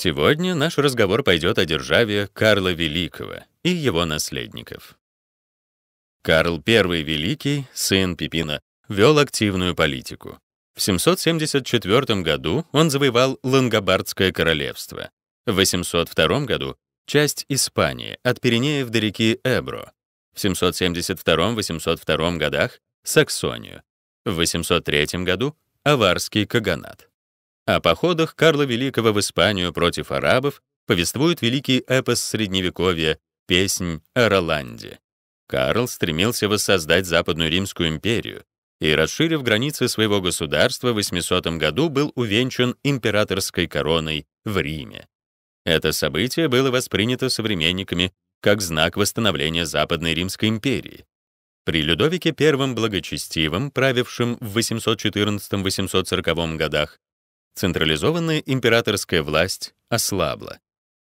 Сегодня наш разговор пойдет о державе Карла Великого и его наследников. Карл I Великий, сын Пипина, вел активную политику. В 774 году он завоевал Лангобардское королевство. В 802 году — часть Испании, от Пиренеев до реки Эбро. В 772-802 годах — Саксонию. В 803 году — Аварский каганат. О походах Карла Великого в Испанию против арабов повествует великий эпос Средневековья «Песнь о Роланде». Карл стремился воссоздать Западную Римскую империю и, расширив границы своего государства, в 800 году был увенчан императорской короной в Риме. Это событие было воспринято современниками как знак восстановления Западной Римской империи. При Людовике I Благочестивом, правившем в 814-840 годах, централизованная императорская власть ослабла.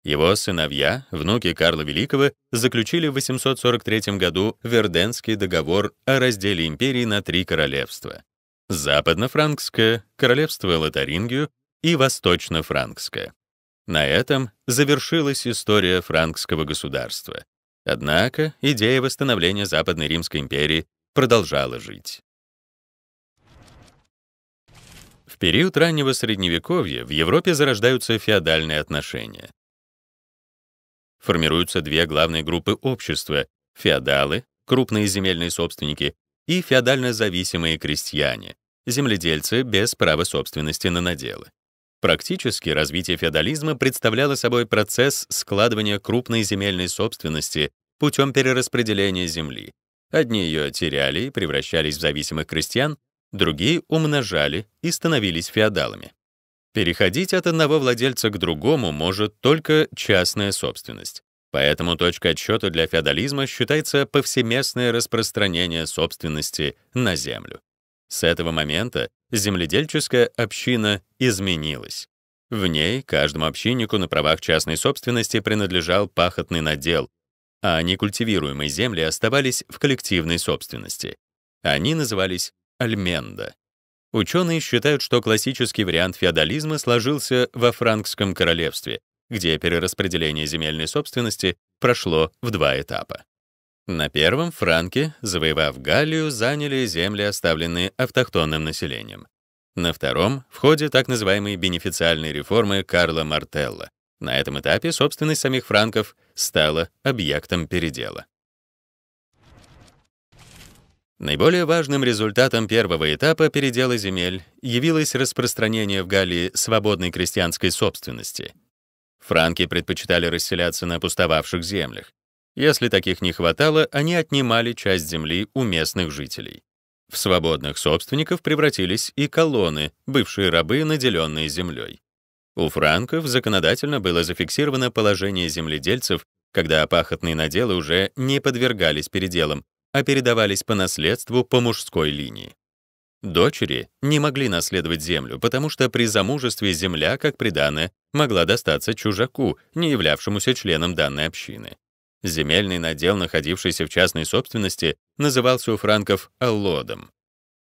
Его сыновья, внуки Карла Великого, заключили в 843 году Верденский договор о разделе империи на три королевства — западно-франкское, королевство Лотарингию и восточно-франкское. На этом завершилась история франкского государства. Однако идея восстановления Западной Римской империи продолжала жить. период раннего Средневековья в Европе зарождаются феодальные отношения. Формируются две главные группы общества — феодалы, крупные земельные собственники, и феодально зависимые крестьяне, земледельцы без права собственности на наделы. Практически развитие феодализма представляло собой процесс складывания крупной земельной собственности путем перераспределения земли. Одни ее теряли и превращались в зависимых крестьян, другие умножали и становились феодалами. Переходить от одного владельца к другому может только частная собственность. Поэтому точка отсчета для феодализма считается повсеместное распространение собственности на землю. С этого момента земледельческая община изменилась. В ней каждому общиннику на правах частной собственности принадлежал пахотный надел, а некультивируемые земли оставались в коллективной собственности. Они назывались Альменда. Ученые считают, что классический вариант феодализма сложился во Франкском королевстве, где перераспределение земельной собственности прошло в два этапа. На первом франки, завоевав Галлию, заняли земли, оставленные автохтонным населением. На втором — в ходе так называемой бенефициальной реформы Карла Мартелла. На этом этапе собственность самих франков стала объектом передела. Наиболее важным результатом первого этапа передела земель явилось распространение в Галлии свободной крестьянской собственности. Франки предпочитали расселяться на опустовавших землях. Если таких не хватало, они отнимали часть земли у местных жителей. В свободных собственников превратились и колонны, бывшие рабы, наделенные землей. У франков законодательно было зафиксировано положение земледельцев, когда пахотные наделы уже не подвергались переделам, а передавались по наследству по мужской линии. Дочери не могли наследовать землю, потому что при замужестве земля, как приданное, могла достаться чужаку, не являвшемуся членом данной общины. Земельный надел, находившийся в частной собственности, назывался у франков аллодом.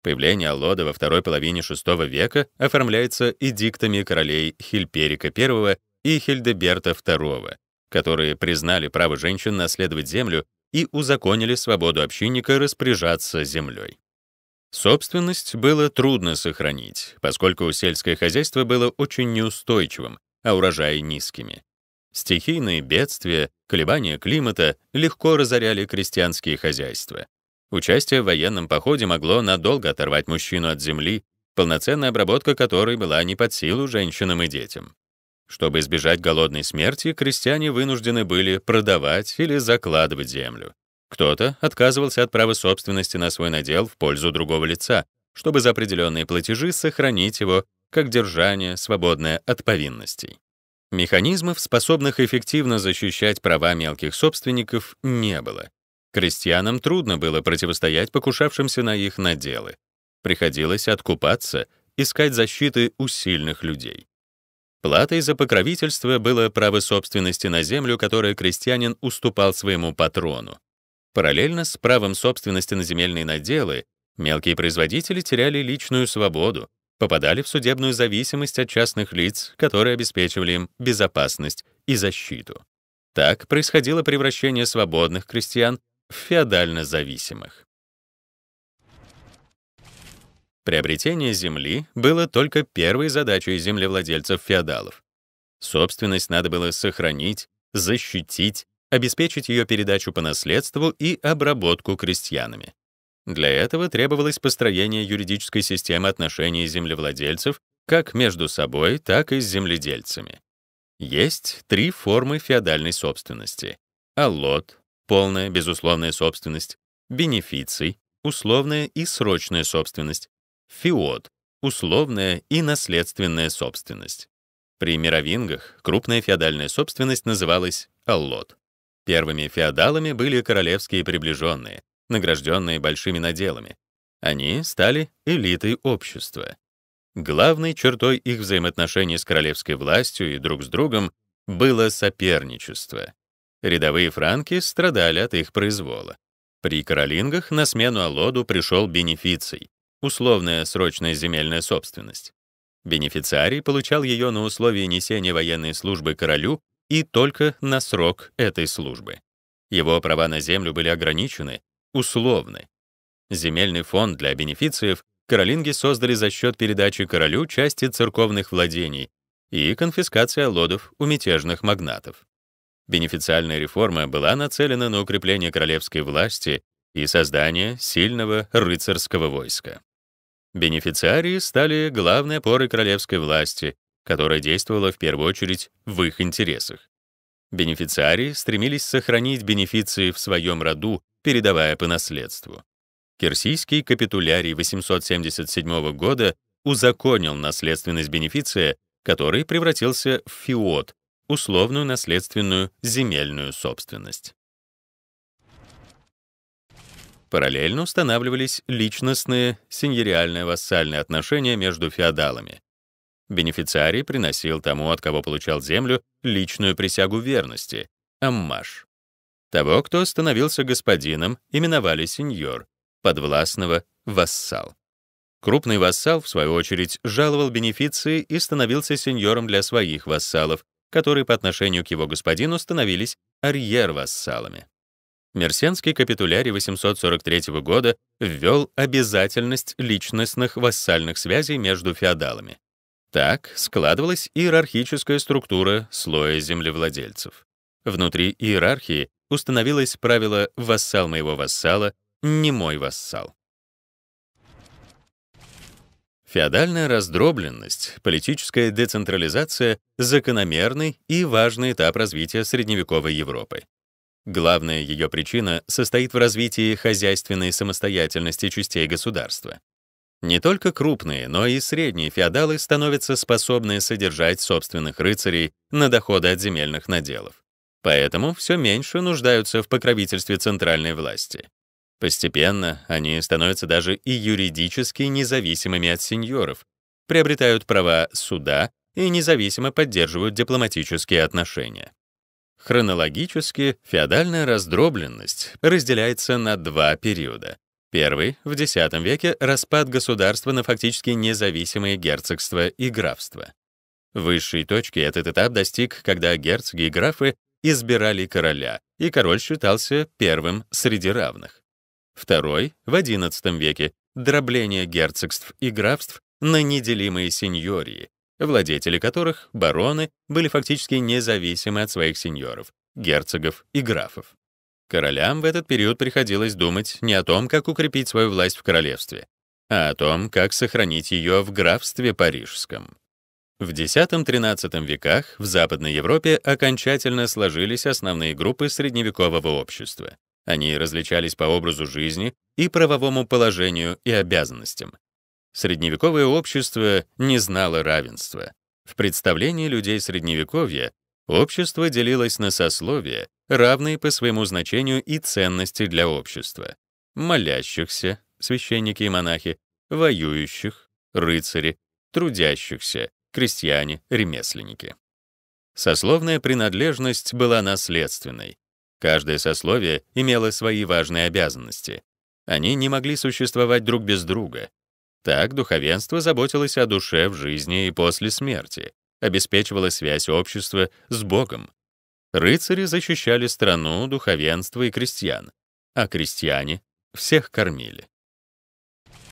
Появление аллода во второй половине VI века оформляется эдиктами королей Хильперика I и Хильдеберта II, которые признали право женщин наследовать землю и узаконили свободу общинника распоряжаться землей. Собственность было трудно сохранить, поскольку сельское хозяйство было очень неустойчивым, а урожаи низкими. Стихийные бедствия, колебания климата легко разоряли крестьянские хозяйства. Участие в военном походе могло надолго оторвать мужчину от земли, полноценная обработка которой была не под силу женщинам и детям. Чтобы избежать голодной смерти, крестьяне вынуждены были продавать или закладывать землю. Кто-то отказывался от права собственности на свой надел в пользу другого лица, чтобы за определенные платежи сохранить его как держание, свободное от повинностей. Механизмов, способных эффективно защищать права мелких собственников, не было. Крестьянам трудно было противостоять покушавшимся на их наделы. Приходилось откупаться, искать защиты у сильных людей. Платой за покровительство было право собственности на землю, которое крестьянин уступал своему патрону. Параллельно с правом собственности на земельные наделы мелкие производители теряли личную свободу, попадали в судебную зависимость от частных лиц, которые обеспечивали им безопасность и защиту. Так происходило превращение свободных крестьян в феодально зависимых. Приобретение земли было только первой задачей землевладельцев-феодалов. Собственность надо было сохранить, защитить, обеспечить ее передачу по наследству и обработку крестьянами. Для этого требовалось построение юридической системы отношений землевладельцев как между собой, так и с земледельцами. Есть три формы феодальной собственности. Аллот — полная безусловная собственность, бенефиций — условная и срочная собственность, Фиот — условная и наследственная собственность. При мировингах крупная феодальная собственность называлась аллот. Первыми феодалами были королевские приближенные, награжденные большими наделами. Они стали элитой общества. Главной чертой их взаимоотношений с королевской властью и друг с другом было соперничество. Рядовые франки страдали от их произвола. При королингах на смену Алоду пришел бенефиций условная срочная земельная собственность. Бенефициарий получал ее на условии несения военной службы королю и только на срок этой службы. Его права на землю были ограничены, условны. Земельный фонд для бенефициев Каролинги создали за счет передачи королю части церковных владений и конфискация лодов у мятежных магнатов. Бенефициальная реформа была нацелена на укрепление королевской власти и создание сильного рыцарского войска. Бенефициарии стали главной опорой королевской власти, которая действовала в первую очередь в их интересах. Бенефициарии стремились сохранить бенефиции в своем роду, передавая по наследству. Керсийский капитулярий 877 года узаконил наследственность бенефиция, который превратился в фиот, условную наследственную земельную собственность. Параллельно устанавливались личностные сеньориально-вассальные отношения между феодалами. Бенефициарий приносил тому, от кого получал землю, личную присягу верности — аммаш. Того, кто становился господином, именовали сеньор, подвластного — вассал. Крупный вассал, в свою очередь, жаловал бенефиции и становился сеньором для своих вассалов, которые по отношению к его господину становились арьер-вассалами. Мерсенский капитулярий 843 года ввел обязательность личностных вассальных связей между феодалами. Так складывалась иерархическая структура слоя землевладельцев. Внутри иерархии установилось правило «вассал моего вассала, не мой вассал». Феодальная раздробленность, политическая децентрализация — закономерный и важный этап развития средневековой Европы. Главная ее причина состоит в развитии хозяйственной самостоятельности частей государства. Не только крупные, но и средние феодалы становятся способны содержать собственных рыцарей на доходы от земельных наделов. Поэтому все меньше нуждаются в покровительстве центральной власти. Постепенно они становятся даже и юридически независимыми от сеньоров, приобретают права суда и независимо поддерживают дипломатические отношения. Хронологически феодальная раздробленность разделяется на два периода. Первый — в X веке распад государства на фактически независимые герцогства и графства. Высшей точки этот этап достиг, когда герцоги и графы избирали короля, и король считался первым среди равных. Второй — в XI веке дробление герцогств и графств на неделимые сеньории, владетели которых, бароны, были фактически независимы от своих сеньоров, герцогов и графов. Королям в этот период приходилось думать не о том, как укрепить свою власть в королевстве, а о том, как сохранить ее в графстве парижском. В X-XIII веках в Западной Европе окончательно сложились основные группы средневекового общества. Они различались по образу жизни и правовому положению и обязанностям. Средневековое общество не знало равенства. В представлении людей Средневековья общество делилось на сословия, равные по своему значению и ценности для общества. Молящихся, священники и монахи, воюющих, рыцари, трудящихся, крестьяне, ремесленники. Сословная принадлежность была наследственной. Каждое сословие имело свои важные обязанности. Они не могли существовать друг без друга, так духовенство заботилось о душе в жизни и после смерти, обеспечивало связь общества с Богом. Рыцари защищали страну, духовенство и крестьян, а крестьяне всех кормили.